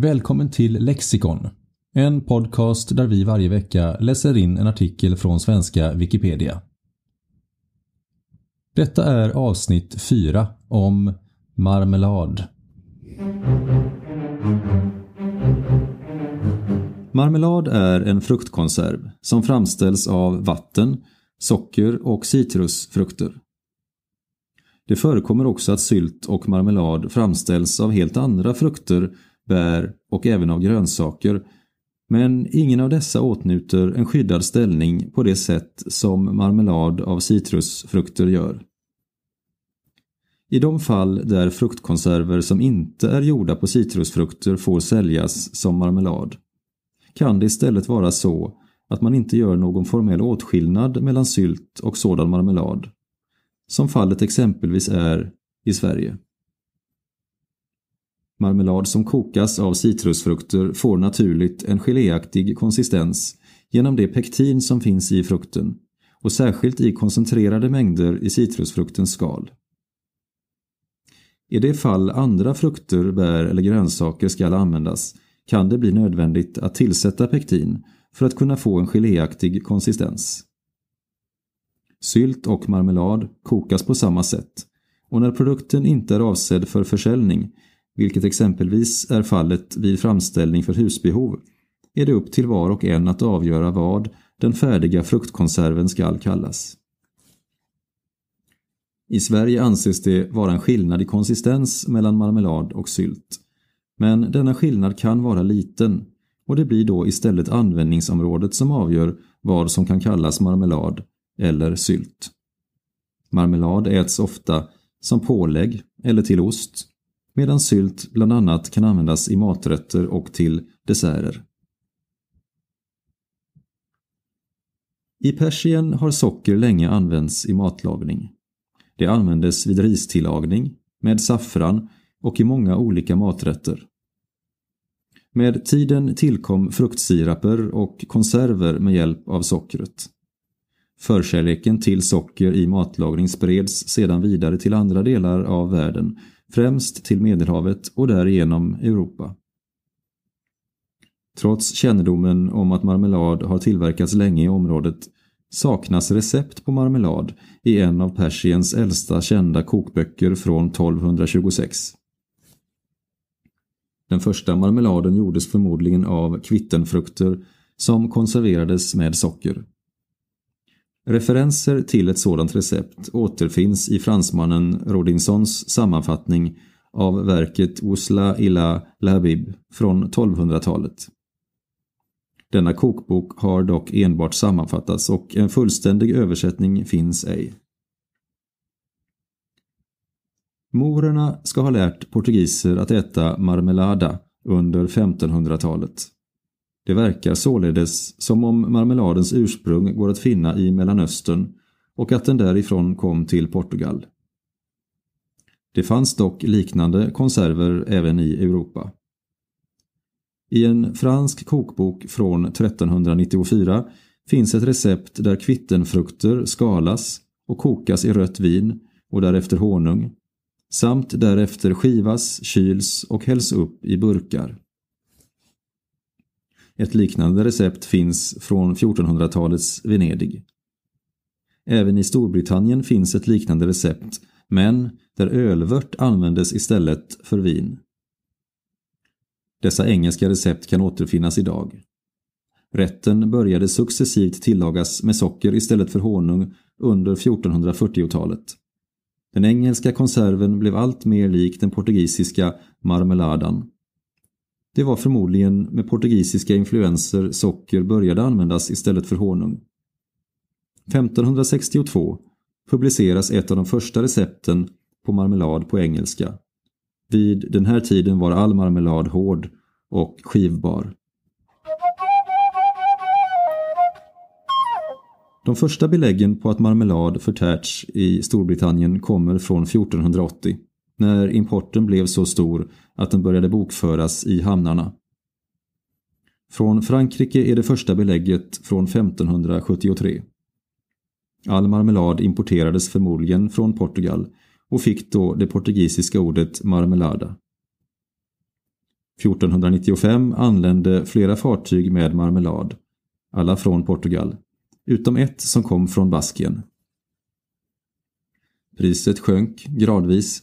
Välkommen till Lexikon. En podcast där vi varje vecka läser in en artikel från svenska Wikipedia. Detta är avsnitt 4 om marmelad. Marmelad är en fruktkonserv som framställs av vatten, socker och citrusfrukter. Det förekommer också att sylt och marmelad framställs av helt andra frukter bär och även av grönsaker, men ingen av dessa åtnjuter en skyddad ställning på det sätt som marmelad av citrusfrukter gör. I de fall där fruktkonserver som inte är gjorda på citrusfrukter får säljas som marmelad kan det istället vara så att man inte gör någon formell åtskillnad mellan sylt och sådan marmelad, som fallet exempelvis är i Sverige. Marmelad som kokas av citrusfrukter får naturligt en geléaktig konsistens genom det pektin som finns i frukten och särskilt i koncentrerade mängder i citrusfruktens skal. I det fall andra frukter, bär eller grönsaker ska användas kan det bli nödvändigt att tillsätta pektin för att kunna få en geléaktig konsistens. Sylt och marmelad kokas på samma sätt och när produkten inte är avsedd för försäljning vilket exempelvis är fallet vid framställning för husbehov, är det upp till var och en att avgöra vad den färdiga fruktkonserven skall kallas. I Sverige anses det vara en skillnad i konsistens mellan marmelad och sylt. Men denna skillnad kan vara liten och det blir då istället användningsområdet som avgör vad som kan kallas marmelad eller sylt. Marmelad äts ofta som pålägg eller till ost medan sylt bland annat kan användas i maträtter och till desserter. I Persien har socker länge använts i matlagning. Det användes vid ristillagning, med saffran och i många olika maträtter. Med tiden tillkom fruktsiraper och konserver med hjälp av sockret. Förkärleken till socker i matlagning spreds sedan vidare till andra delar av världen främst till Medelhavet och därigenom Europa. Trots kännedomen om att marmelad har tillverkats länge i området saknas recept på marmelad i en av Persiens äldsta kända kokböcker från 1226. Den första marmeladen gjordes förmodligen av kvittenfrukter som konserverades med socker. Referenser till ett sådant recept återfinns i fransmannen Rodinsons sammanfattning av verket Usla illa Labib från 1200-talet. Denna kokbok har dock enbart sammanfattats och en fullständig översättning finns ej. Morerna ska ha lärt portugiser att äta marmelada under 1500-talet. Det verkar således som om marmeladens ursprung går att finna i Mellanöstern och att den därifrån kom till Portugal. Det fanns dock liknande konserver även i Europa. I en fransk kokbok från 1394 finns ett recept där kvittenfrukter skalas och kokas i rött vin och därefter honung samt därefter skivas, kyls och hälls upp i burkar. Ett liknande recept finns från 1400-talets Venedig. Även i Storbritannien finns ett liknande recept, men där ölvört användes istället för vin. Dessa engelska recept kan återfinnas idag. Rätten började successivt tillagas med socker istället för honung under 1440-talet. Den engelska konserven blev allt mer lik den portugisiska marmeladan. Det var förmodligen med portugisiska influenser socker började användas istället för honung. 1562 publiceras ett av de första recepten på marmelad på engelska. Vid den här tiden var all marmelad hård och skivbar. De första beläggen på att marmelad förtärts i Storbritannien kommer från 1480 när importen blev så stor att den började bokföras i hamnarna. Från Frankrike är det första belägget från 1573. All marmelad importerades förmodligen från Portugal och fick då det portugisiska ordet marmelada. 1495 anlände flera fartyg med marmelad, alla från Portugal, utom ett som kom från Baskien. Priset sjönk gradvis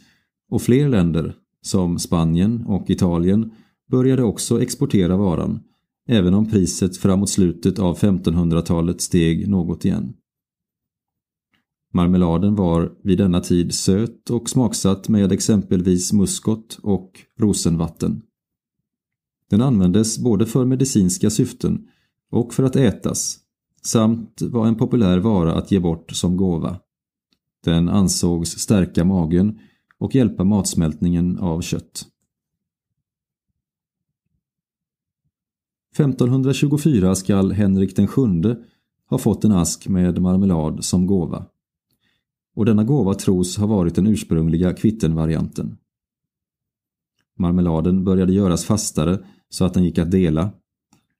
och fler länder, som Spanien och Italien, började också exportera varan, även om priset framåt slutet av 1500-talet steg något igen. Marmeladen var vid denna tid söt och smaksatt med exempelvis muskot och rosenvatten. Den användes både för medicinska syften och för att ätas samt var en populär vara att ge bort som gåva. Den ansågs stärka magen och hjälpa matsmältningen av kött. 1524 skall Henrik den sjunde ha fått en ask med marmelad som gåva. Och denna gåva tros ha varit den ursprungliga kvittenvarianten. Marmeladen började göras fastare så att den gick att dela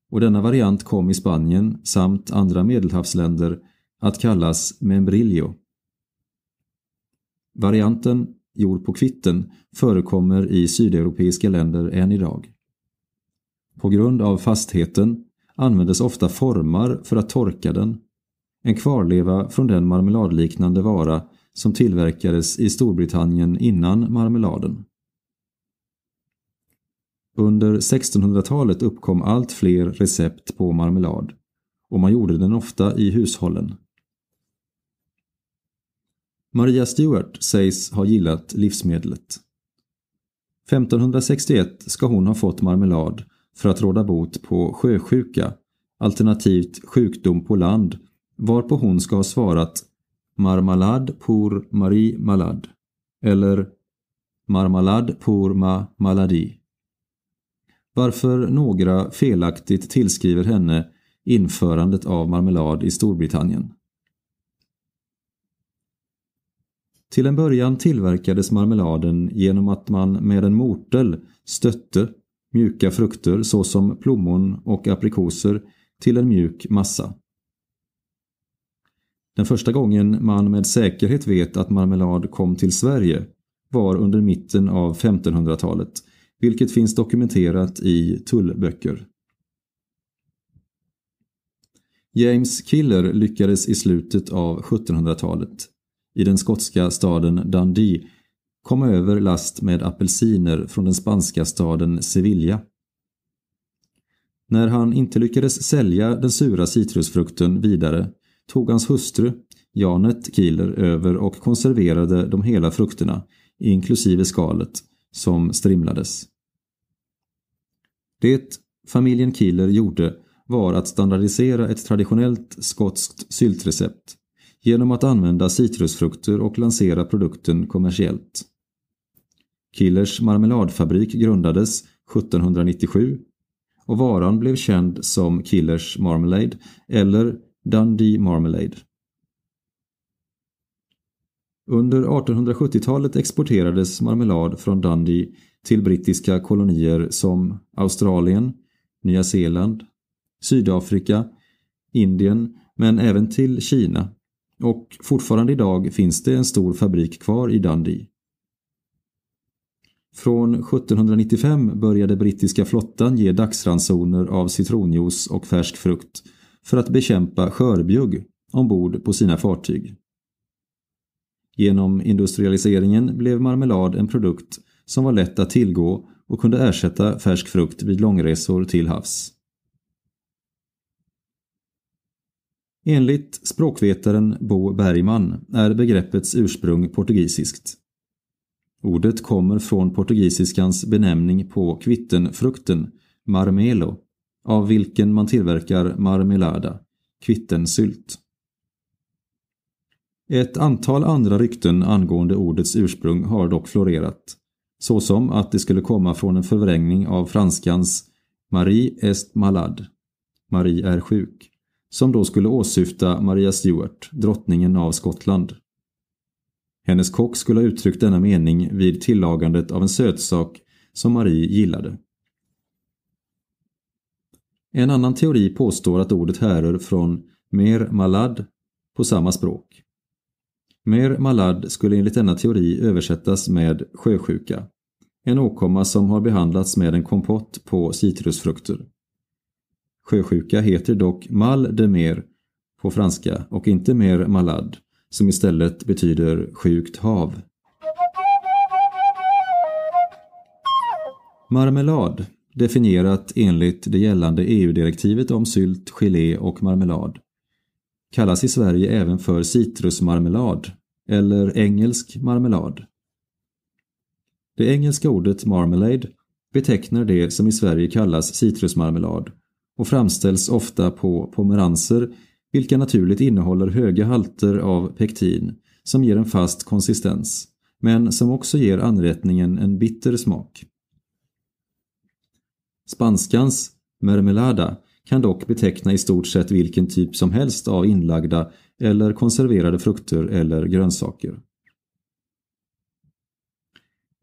och denna variant kom i Spanien samt andra medelhavsländer att kallas membrillo. Varianten gjord på kvitten förekommer i sydeuropeiska länder än idag. På grund av fastheten användes ofta formar för att torka den, en kvarleva från den marmeladliknande vara som tillverkades i Storbritannien innan marmeladen. Under 1600-talet uppkom allt fler recept på marmelad och man gjorde den ofta i hushållen. Maria Stewart sägs ha gillat livsmedlet. 1561 ska hon ha fått marmelad för att råda bot på sjösjuka, alternativt sjukdom på land, varpå hon ska ha svarat Marmalad pour Marie Malad eller Marmalad pour ma Maladi. Varför några felaktigt tillskriver henne införandet av marmelad i Storbritannien. Till en början tillverkades marmeladen genom att man med en mortel stötte mjuka frukter såsom plommon och aprikoser till en mjuk massa. Den första gången man med säkerhet vet att marmelad kom till Sverige var under mitten av 1500-talet, vilket finns dokumenterat i tullböcker. James Killer lyckades i slutet av 1700-talet i den skotska staden Dundee kom över last med apelsiner från den spanska staden Sevilla. När han inte lyckades sälja den sura citrusfrukten vidare tog hans hustru, Janet Kieler, över och konserverade de hela frukterna, inklusive skalet, som strimlades. Det familjen Kieler gjorde var att standardisera ett traditionellt skotskt syltrecept genom att använda citrusfrukter och lansera produkten kommersiellt. Killers marmeladfabrik grundades 1797 och varan blev känd som Killers Marmalade eller Dundee Marmalade. Under 1870-talet exporterades marmelad från Dundee till brittiska kolonier som Australien, Nya Zeeland, Sydafrika, Indien men även till Kina och fortfarande idag finns det en stor fabrik kvar i Dundee. Från 1795 började brittiska flottan ge dagsransoner av citronjuice och färsk frukt för att bekämpa skörbjugg ombord på sina fartyg. Genom industrialiseringen blev marmelad en produkt som var lätt att tillgå och kunde ersätta färsk frukt vid långresor till havs. Enligt språkvetaren Bo Bergman är begreppets ursprung portugisiskt. Ordet kommer från portugisiskans benämning på kvittenfrukten, marmelo, av vilken man tillverkar marmelada, kvittensylt. Ett antal andra rykten angående ordets ursprung har dock florerat, såsom att det skulle komma från en förvrängning av franskans Marie est malade, Marie är sjuk, som då skulle åsyfta Maria Stuart, drottningen av Skottland. Hennes kock skulle ha uttryckt denna mening vid tillagandet av en sötsak som Marie gillade. En annan teori påstår att ordet härrör från mer malad på samma språk. Mer malad skulle enligt denna teori översättas med sjösjuka, en åkomma som har behandlats med en kompott på citrusfrukter. Sjösjuka heter dock mal de mer på franska och inte mer malad, som istället betyder sjukt hav. Marmelad, definierat enligt det gällande EU-direktivet om sylt, gelé och marmelad, kallas i Sverige även för citrusmarmelad eller engelsk marmelad. Det engelska ordet marmalade betecknar det som i Sverige kallas citrusmarmelad och framställs ofta på pomeranser vilka naturligt innehåller höga halter av pektin som ger en fast konsistens men som också ger anrättningen en bitter smak. Spanskans mermelada kan dock beteckna i stort sett vilken typ som helst av inlagda eller konserverade frukter eller grönsaker.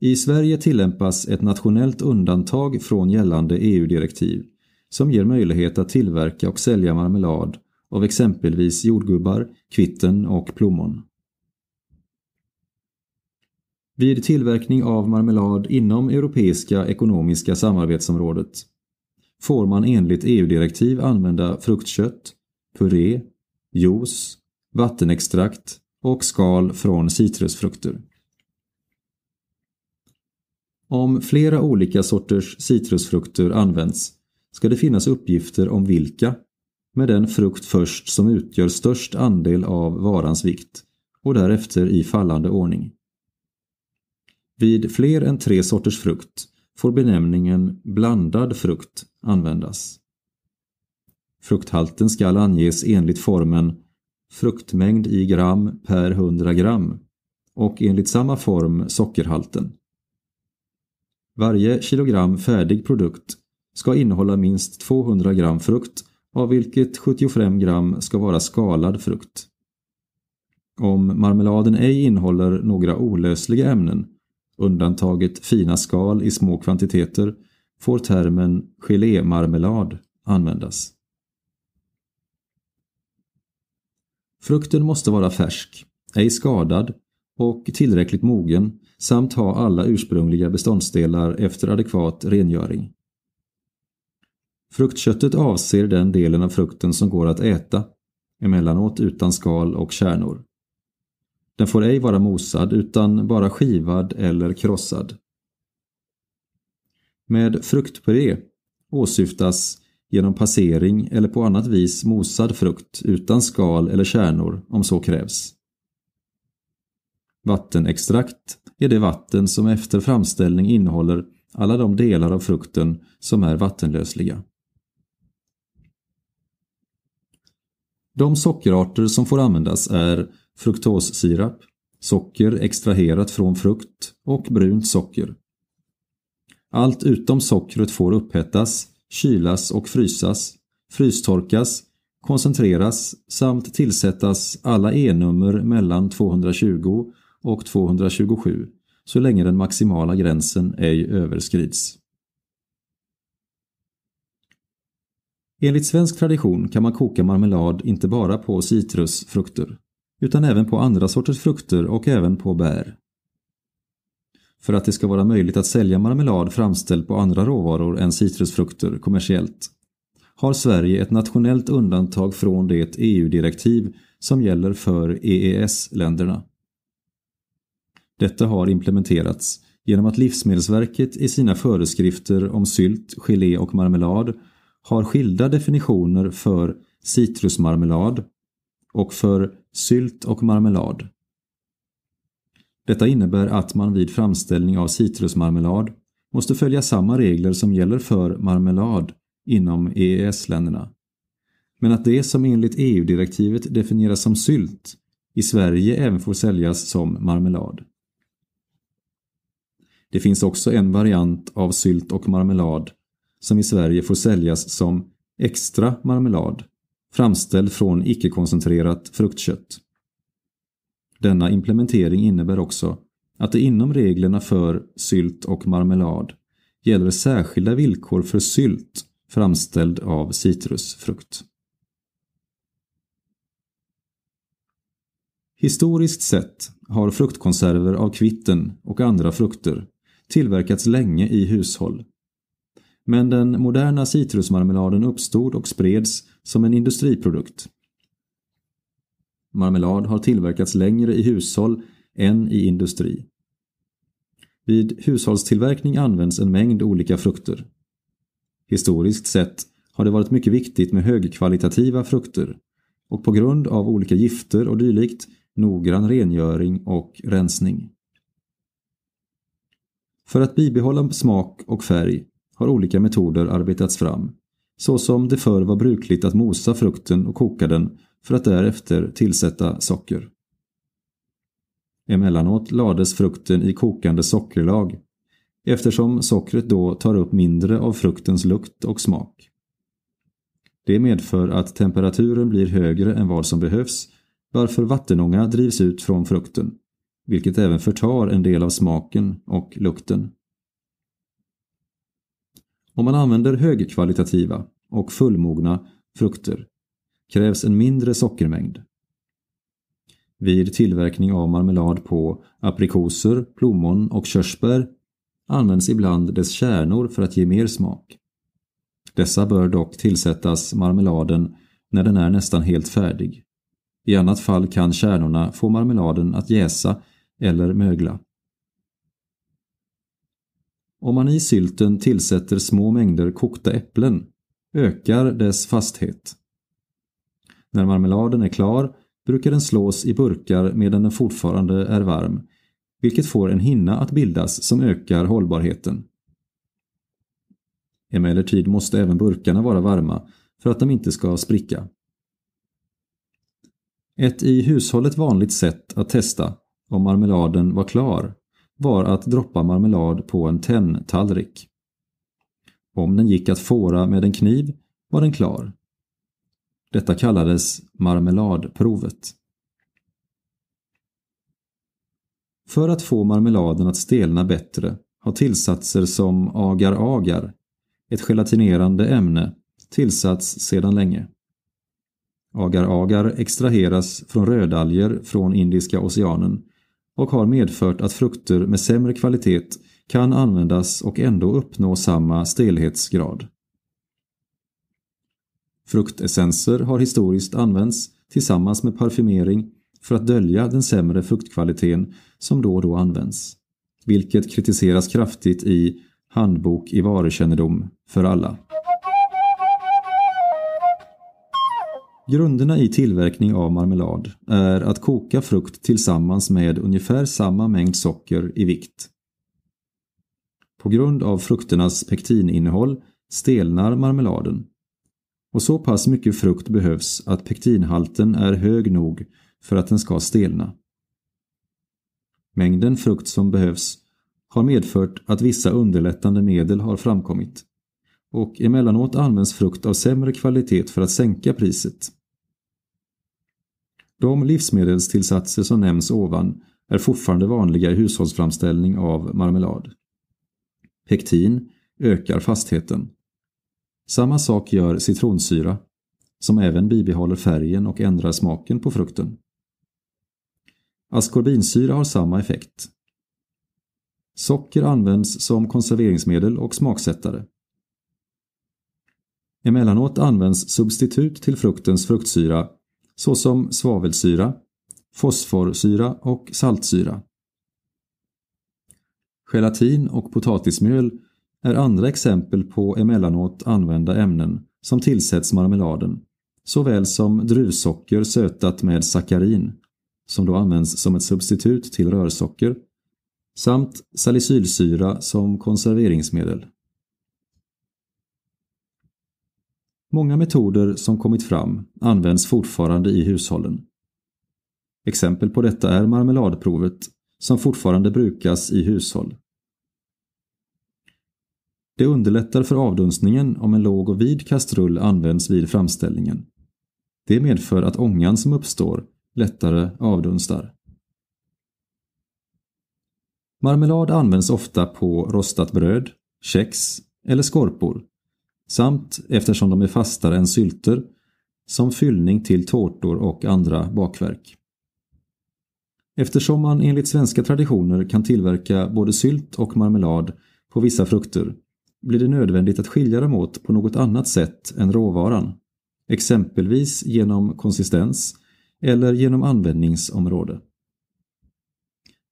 I Sverige tillämpas ett nationellt undantag från gällande EU-direktiv som ger möjlighet att tillverka och sälja marmelad av exempelvis jordgubbar, kvitten och plommon. Vid tillverkning av marmelad inom Europeiska ekonomiska samarbetsområdet får man enligt EU-direktiv använda fruktkött, puré, juice, vattenextrakt och skal från citrusfrukter. Om flera olika sorters citrusfrukter används ska det finnas uppgifter om vilka, med den frukt först som utgör störst andel av varans vikt och därefter i fallande ordning. Vid fler än tre sorters frukt får benämningen blandad frukt användas. Frukthalten skall anges enligt formen fruktmängd i gram per 100 gram och enligt samma form sockerhalten. Varje kilogram färdig produkt ska innehålla minst 200 gram frukt, av vilket 75 gram ska vara skalad frukt. Om marmeladen ej innehåller några olösliga ämnen, undantaget fina skal i små kvantiteter, får termen gelémarmelad användas. Frukten måste vara färsk, ej skadad och tillräckligt mogen samt ha alla ursprungliga beståndsdelar efter adekvat rengöring. Fruktköttet avser den delen av frukten som går att äta, emellanåt utan skal och kärnor. Den får ej vara mosad utan bara skivad eller krossad. Med fruktpuré åsyftas genom passering eller på annat vis mosad frukt utan skal eller kärnor om så krävs. Vattenextrakt är det vatten som efter framställning innehåller alla de delar av frukten som är vattenlösliga. De sockerarter som får användas är fruktossirap, socker extraherat från frukt och brunt socker. Allt utom sockret får upphettas, kylas och frysas, frystorkas, koncentreras samt tillsättas alla E-nummer mellan 220 och 227 så länge den maximala gränsen ej överskrids. Enligt svensk tradition kan man koka marmelad inte bara på citrusfrukter, utan även på andra sorters frukter och även på bär. För att det ska vara möjligt att sälja marmelad framställd på andra råvaror än citrusfrukter kommersiellt har Sverige ett nationellt undantag från det EU-direktiv som gäller för EES-länderna. Detta har implementerats genom att Livsmedelsverket i sina föreskrifter om sylt, gelé och marmelad har skilda definitioner för citrusmarmelad och för sylt och marmelad. Detta innebär att man vid framställning av citrusmarmelad måste följa samma regler som gäller för marmelad inom EES-länderna. Men att det som enligt EU-direktivet definieras som sylt i Sverige även får säljas som marmelad. Det finns också en variant av sylt och marmelad som i Sverige får säljas som extra marmelad framställd från icke-koncentrerat fruktkött. Denna implementering innebär också att det inom reglerna för sylt och marmelad gäller särskilda villkor för sylt framställd av citrusfrukt. Historiskt sett har fruktkonserver av kvitten och andra frukter tillverkats länge i hushåll men den moderna citrusmarmeladen uppstod och spreds som en industriprodukt. Marmelad har tillverkats längre i hushåll än i industri. Vid hushållstillverkning används en mängd olika frukter. Historiskt sett har det varit mycket viktigt med högkvalitativa frukter och på grund av olika gifter och dylikt noggrann rengöring och rensning. För att bibehålla smak och färg har olika metoder arbetats fram, såsom det förr var brukligt att mosa frukten och koka den för att därefter tillsätta socker. Emellanåt lades frukten i kokande sockerlag eftersom sockret då tar upp mindre av fruktens lukt och smak. Det medför att temperaturen blir högre än vad som behövs varför vattenånga drivs ut från frukten, vilket även förtar en del av smaken och lukten. Om man använder högkvalitativa och fullmogna frukter krävs en mindre sockermängd. Vid tillverkning av marmelad på aprikoser, plommon och körsbär används ibland dess kärnor för att ge mer smak. Dessa bör dock tillsättas marmeladen när den är nästan helt färdig. I annat fall kan kärnorna få marmeladen att jäsa eller mögla. Om man i sylten tillsätter små mängder kokta äpplen ökar dess fasthet. När marmeladen är klar brukar den slås i burkar medan den fortfarande är varm, vilket får en hinna att bildas som ökar hållbarheten. Emellertid måste även burkarna vara varma för att de inte ska spricka. Ett i hushållet vanligt sätt att testa om marmeladen var klar var att droppa marmelad på en tenntallrik. Om den gick att fåra med en kniv var den klar. Detta kallades marmeladprovet. För att få marmeladen att stelna bättre har tillsatser som agar-agar, ett gelatinerande ämne, tillsatts sedan länge. Agar-agar extraheras från rödalger från Indiska oceanen och har medfört att frukter med sämre kvalitet kan användas och ändå uppnå samma stelhetsgrad. Fruktessenser har historiskt använts tillsammans med parfymering för att dölja den sämre fruktkvaliteten som då och då används, vilket kritiseras kraftigt i Handbok i varukännedom för alla. Grunderna i tillverkning av marmelad är att koka frukt tillsammans med ungefär samma mängd socker i vikt. På grund av frukternas pektininnehåll stelnar marmeladen. Och så pass mycket frukt behövs att pektinhalten är hög nog för att den ska stelna. Mängden frukt som behövs har medfört att vissa underlättande medel har framkommit och emellanåt används frukt av sämre kvalitet för att sänka priset. De livsmedelstillsatser som nämns ovan är fortfarande vanliga i hushållsframställning av marmelad. Pektin ökar fastheten. Samma sak gör citronsyra, som även bibehåller färgen och ändrar smaken på frukten. Askorbinsyra har samma effekt. Socker används som konserveringsmedel och smaksättare. Emellanåt används substitut till fruktens fruktsyra såsom svavelsyra, fosforsyra och saltsyra. Gelatin och potatismjöl är andra exempel på emellanåt använda ämnen som tillsätts marmeladen, såväl som druvsocker sötat med sackarin, som då används som ett substitut till rörsocker, samt salicylsyra som konserveringsmedel. Många metoder som kommit fram används fortfarande i hushållen. Exempel på detta är marmeladprovet som fortfarande brukas i hushåll. Det underlättar för avdunstningen om en låg och vid kastrull används vid framställningen. Det medför att ångan som uppstår lättare avdunstar. Marmelad används ofta på rostat bröd, kex eller skorpor samt eftersom de är fastare än sylter, som fyllning till tårtor och andra bakverk. Eftersom man enligt svenska traditioner kan tillverka både sylt och marmelad på vissa frukter blir det nödvändigt att skilja dem åt på något annat sätt än råvaran, exempelvis genom konsistens eller genom användningsområde.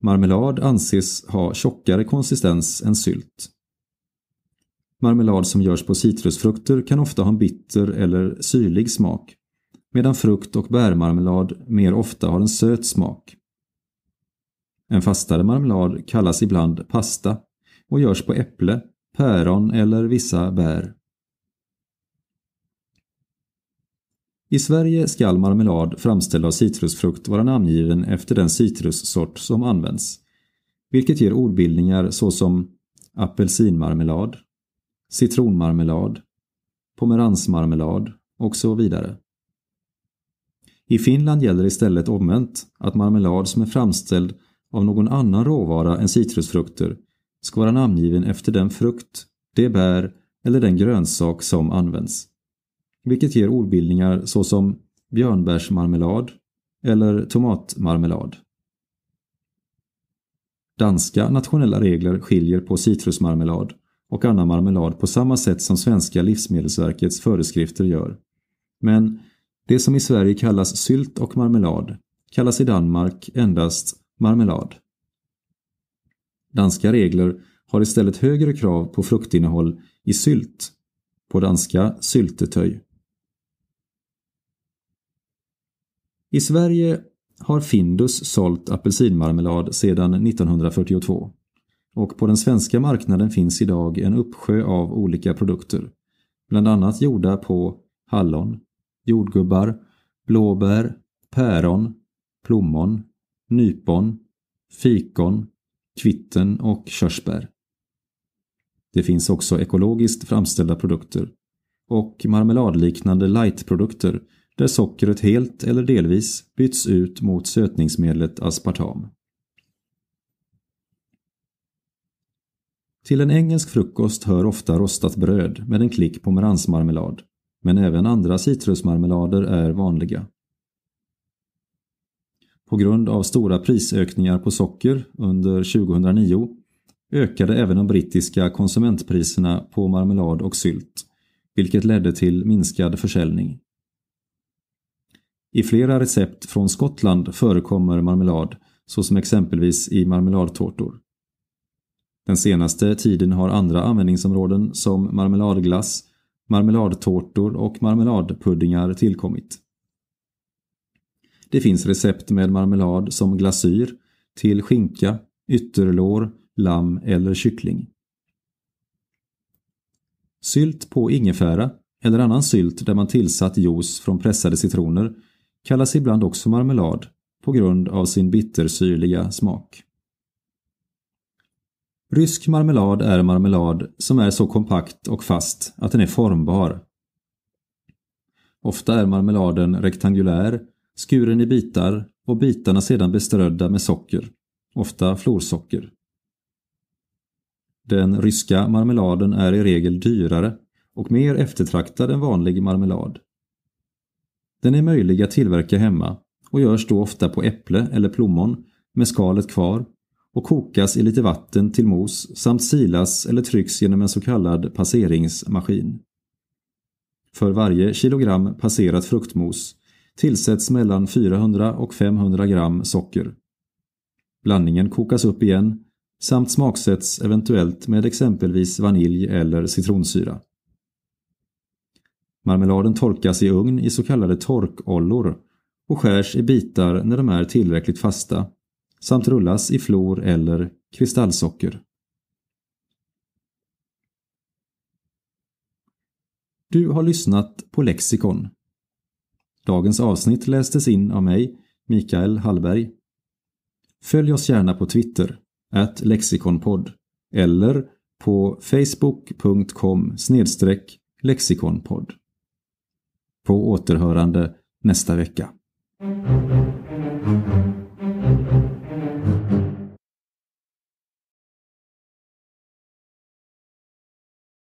Marmelad anses ha tjockare konsistens än sylt. Marmelad som görs på citrusfrukter kan ofta ha en bitter eller syrlig smak, medan frukt och bärmarmelad mer ofta har en söt smak. En fastare marmelad kallas ibland pasta och görs på äpple, päron eller vissa bär. I Sverige skall marmelad framställd av citrusfrukt vara namngiven efter den citrussort som används, vilket ger ordbildningar såsom apelsinmarmelad, citronmarmelad, pomeransmarmelad och så vidare. I Finland gäller istället omvänt att marmelad som är framställd av någon annan råvara än citrusfrukter ska vara namngiven efter den frukt, det bär eller den grönsak som används. Vilket ger ordbildningar såsom björnbärsmarmelad eller tomatmarmelad. Danska nationella regler skiljer på citrusmarmelad och annan marmelad på samma sätt som svenska Livsmedelsverkets föreskrifter gör. Men det som i Sverige kallas sylt och marmelad kallas i Danmark endast marmelad. Danska regler har istället högre krav på fruktinnehåll i sylt, på danska syltetöj. I Sverige har Findus sålt apelsinmarmelad sedan 1942 och på den svenska marknaden finns idag en uppsjö av olika produkter, bland annat gjorda på hallon, jordgubbar, blåbär, päron, plommon, nypon, fikon, kvitten och körsbär. Det finns också ekologiskt framställda produkter och marmeladliknande lightprodukter där sockret helt eller delvis byts ut mot sötningsmedlet aspartam. Till en engelsk frukost hör ofta rostat bröd med en klick pomeransmarmelad, men även andra citrusmarmelader är vanliga. På grund av stora prisökningar på socker under 2009 ökade även de brittiska konsumentpriserna på marmelad och sylt, vilket ledde till minskad försäljning. I flera recept från Skottland förekommer marmelad, såsom exempelvis i marmeladtårtor. Den senaste tiden har andra användningsområden som marmeladglass, marmeladtårtor och marmeladpuddingar tillkommit. Det finns recept med marmelad som glasyr till skinka, ytterlår, lamm eller kyckling. Sylt på ingefära eller annan sylt där man tillsatt juice från pressade citroner kallas ibland också marmelad på grund av sin bittersyrliga smak. Rysk marmelad är marmelad som är så kompakt och fast att den är formbar. Ofta är marmeladen rektangulär, skuren i bitar och bitarna sedan beströdda med socker, ofta florsocker. Den ryska marmeladen är i regel dyrare och mer eftertraktad än vanlig marmelad. Den är möjlig att tillverka hemma och görs då ofta på äpple eller plommon med skalet kvar och kokas i lite vatten till mos samt silas eller trycks genom en så kallad passeringsmaskin. För varje kilogram passerat fruktmos tillsätts mellan 400 och 500 gram socker. Blandningen kokas upp igen samt smaksätts eventuellt med exempelvis vanilj eller citronsyra. Marmeladen torkas i ugn i så kallade torkollor och skärs i bitar när de är tillräckligt fasta samt rullas i flor eller kristallsocker. Du har lyssnat på Lexikon. Dagens avsnitt lästes in av mig, Mikael Hallberg. Följ oss gärna på Twitter, at lexikonpodd, eller på facebook.com lexikonpodd. På återhörande nästa vecka.